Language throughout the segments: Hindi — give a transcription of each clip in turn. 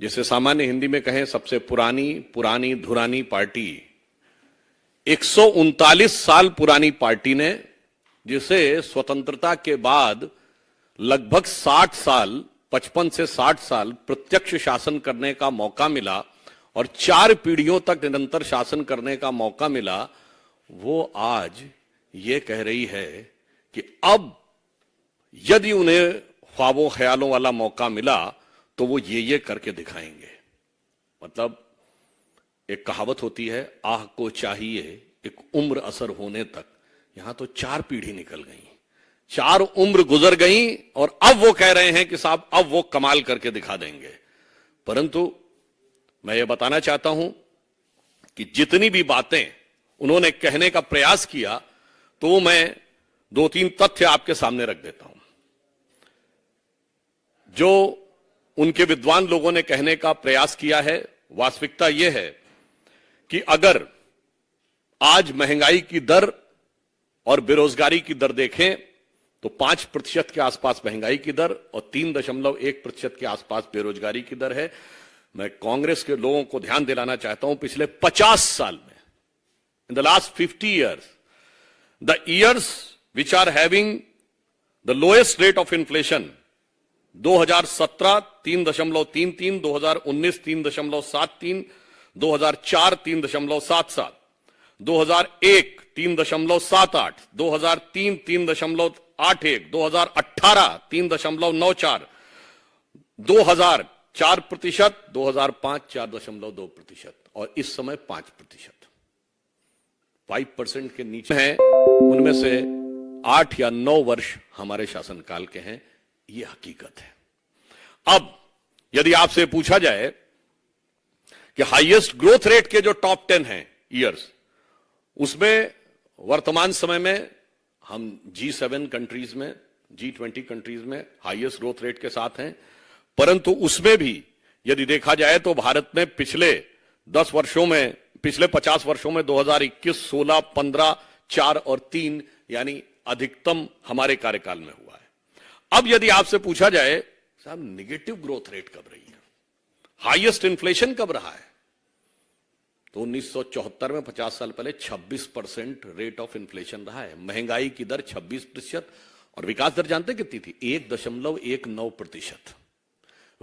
जैसे सामान्य हिंदी में कहें सबसे पुरानी पुरानी धुरानी पार्टी एक साल पुरानी पार्टी ने जिसे स्वतंत्रता के बाद लगभग 60 साल 55 से 60 साल प्रत्यक्ष शासन करने का मौका मिला और चार पीढ़ियों तक निरंतर शासन करने का मौका मिला वो आज ये कह रही है कि अब यदि उन्हें ख्वाबों ख्यालों वाला मौका मिला तो वो ये ये करके दिखाएंगे मतलब एक कहावत होती है आह को चाहिए एक उम्र असर होने तक यहां तो चार पीढ़ी निकल गई चार उम्र गुजर गई और अब वो कह रहे हैं कि साहब अब वो कमाल करके दिखा देंगे परंतु मैं ये बताना चाहता हूं कि जितनी भी बातें उन्होंने कहने का प्रयास किया तो मैं दो तीन तथ्य आपके सामने रख देता हूं जो उनके विद्वान लोगों ने कहने का प्रयास किया है वास्तविकता यह है कि अगर आज महंगाई की दर और बेरोजगारी की दर देखें तो पांच प्रतिशत के आसपास महंगाई की दर और तीन दशमलव एक प्रतिशत के आसपास बेरोजगारी की दर है मैं कांग्रेस के लोगों को ध्यान दिलाना चाहता हूं पिछले पचास साल में in the last fifty years the years which are having the lowest rate of inflation 2017 तीन दशमलव तीन तीन दो हजार उन्नीस तीन दशमलव सात तीन दो हजार चार तीन दशमलव सात सात दो हजार एक तीन दशमलव सात आठ दो हजार तीन तीन दशमलव आठ एक दो हजार अट्ठारह तीन दशमलव नौ चार दो हजार चार प्रतिशत दो हजार पांच चार दशमलव दो प्रतिशत और इस समय पांच प्रतिशत फाइव परसेंट के नीचे हैं उनमें से आठ या नौ वर्ष हमारे शासनकाल के हैं यह हकीकत है अब यदि आपसे पूछा जाए कि हाईएस्ट ग्रोथ रेट के जो टॉप टेन हैं ईयर्स उसमें वर्तमान समय में हम जी सेवन कंट्रीज में जी ट्वेंटी कंट्रीज में हाईएस्ट ग्रोथ रेट के साथ हैं परंतु उसमें भी यदि देखा जाए तो भारत में पिछले दस वर्षों में पिछले पचास वर्षों में 2021, 16, 15, 4 और 3 यानी अधिकतम हमारे कार्यकाल में हुआ है अब यदि आपसे पूछा जाए साहब निगेटिव ग्रोथ रेट कब रही है हाईएस्ट इन्फ्लेशन कब रहा है तो 1974 में 50 साल पहले 26 परसेंट रेट ऑफ इन्फ्लेशन रहा है महंगाई की दर 26 प्रतिशत और विकास दर जानते कितनी थी एक दशमलव एक नौ प्रतिशत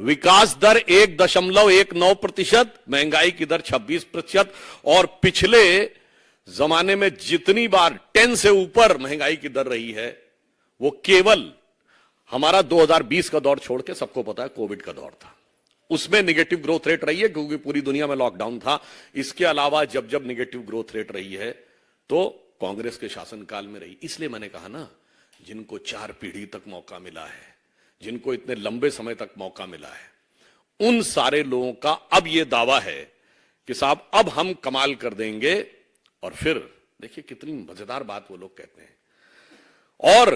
विकास दर एक दशमलव एक नौ प्रतिशत महंगाई की दर 26 प्रतिशत और पिछले जमाने में जितनी बार 10 से ऊपर महंगाई की दर रही है वो केवल हमारा 2020 का दौर छोड़ के सबको पता है कोविड का दौर था उसमें निगेटिव ग्रोथ रेट रही है क्योंकि पूरी दुनिया में लॉकडाउन था इसके अलावा जब जब निगेटिव ग्रोथ रेट रही है तो कांग्रेस के शासनकाल में रही इसलिए मैंने कहा ना जिनको चार पीढ़ी तक मौका मिला है जिनको इतने लंबे समय तक मौका मिला है उन सारे लोगों का अब यह दावा है कि साहब अब हम कमाल कर देंगे और फिर देखिए कितनी मजेदार बात वो लोग कहते हैं और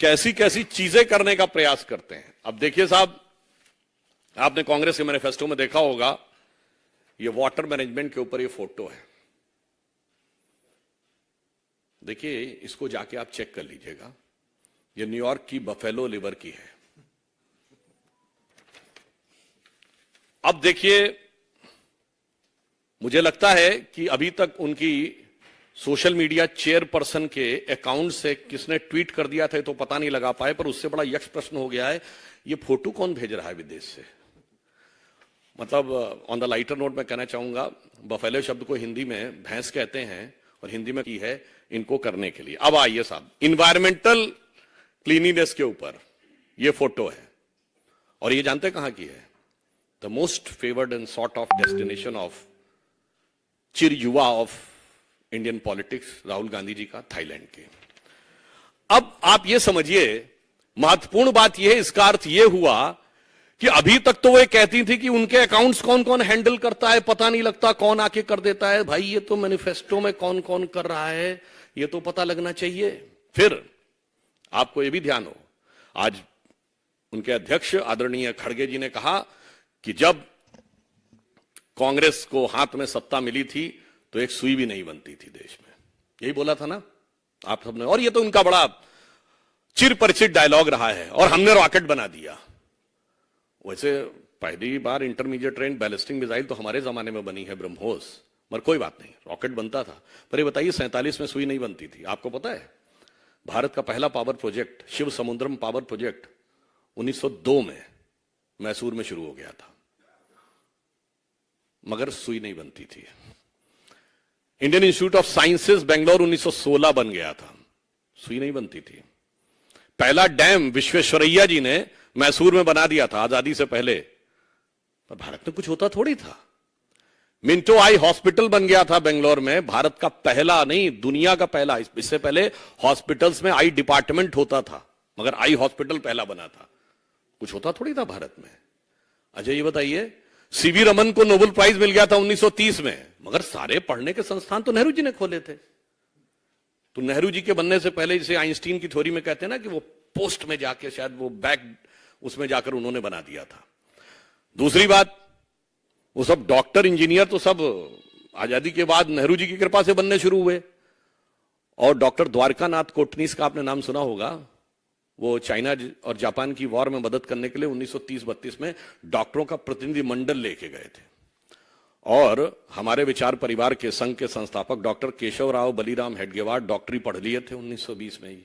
कैसी कैसी चीजें करने का प्रयास करते हैं अब देखिए साहब आपने कांग्रेस के मैनिफेस्टो में देखा होगा ये वाटर मैनेजमेंट के ऊपर ये फोटो है देखिए इसको जाके आप चेक कर लीजिएगा ये न्यूयॉर्क की बफेलो लिवर की है अब देखिए मुझे लगता है कि अभी तक उनकी सोशल मीडिया चेयरपर्सन के अकाउंट से किसने ट्वीट कर दिया था तो पता नहीं लगा पाए पर उससे बड़ा यक्ष प्रश्न हो गया है ये फोटो कौन भेज रहा है विदेश से मतलब ऑन द लाइटर नोट मैं कहना चाहूंगा बफेले शब्द को हिंदी में भैंस कहते हैं और हिंदी में की है इनको करने के लिए अब आइए साहब इन्वायरमेंटल क्लीनिनेस के ऊपर ये फोटो है और ये जानते कहां की है the most favoured and sort of destination of चिर युवा of Indian politics Rahul Gandhi ji का थाईलैंड के अब आप यह समझिए महत्वपूर्ण बात यह इसका अर्थ यह हुआ कि अभी तक तो वे कहती थी कि उनके अकाउंट्स कौन कौन हैंडल करता है पता नहीं लगता कौन आके कर देता है भाई ये तो मैनिफेस्टो में कौन कौन कर रहा है ये तो पता लगना चाहिए फिर आपको यह भी ध्यान हो आज उनके अध्यक्ष आदरणीय खड़गे जी ने कहा कि जब कांग्रेस को हाथ में सत्ता मिली थी तो एक सुई भी नहीं बनती थी देश में यही बोला था ना आप सबने और ये तो उनका बड़ा चिर परिचित डायलॉग रहा है और हमने रॉकेट बना दिया वैसे पहली बार इंटरमीडिएट ट्रेन बैलिस्टिंग मिसाइल तो हमारे जमाने में बनी है ब्रह्मोस मगर कोई बात नहीं रॉकेट बनता था पर ये बताइए सैंतालीस में सुई नहीं बनती थी आपको पता है भारत का पहला power project Shiva Samudram power project 1902 में मैसूर में शुरू हो गया था मगर सुई नहीं बनती थी Indian Institute of Sciences Bangalore 1916 बन गया था सुई नहीं बनती थी पहला डैम विश्वेश्वरैया जी ने मैसूर में बना दिया था आजादी से पहले पर भारत में कुछ होता थोड़ी था मिंटो आई हॉस्पिटल बन गया था बेंगलोर में भारत का पहला नहीं दुनिया का पहला इससे पहले हॉस्पिटल्स में आई डिपार्टमेंट होता था मगर आई हॉस्पिटल पहला बना था कुछ होता थोड़ी था भारत में अजय ये बताइए सीवी रमन को नोबेल प्राइज मिल गया था 1930 में मगर सारे पढ़ने के संस्थान तो नेहरू जी ने खोले थे तो नेहरू जी के बनने से पहले जिसे आइंस्टीन की थ्योरी में कहते हैं ना कि वो पोस्ट में जाके शायद वो बैग उसमें जाकर उन्होंने बना दिया था दूसरी बात वो सब डॉक्टर इंजीनियर तो सब आजादी के बाद नेहरू जी की कृपा से बनने शुरू हुए और डॉक्टर द्वारकानाथ कोटनीस का आपने नाम सुना होगा वो चाइना और जापान की वॉर में मदद करने के लिए 1930-32 में डॉक्टरों का प्रतिनिधि मंडल लेके गए थे और हमारे विचार परिवार के संघ के संस्थापक डॉक्टर केशव राव बलिराम हेडगेवार डॉक्टरी पढ़ लिए थे 1920 में ही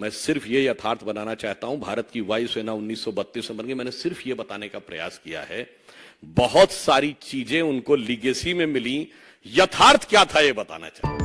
मैं सिर्फ ये यथार्थ बनाना चाहता हूं भारत की वायुसेना बत्तीस में बन गई मैंने सिर्फ ये बताने का प्रयास किया है बहुत सारी चीजें उनको लीगेसी में मिली यथार्थ क्या था ये बताना चाहता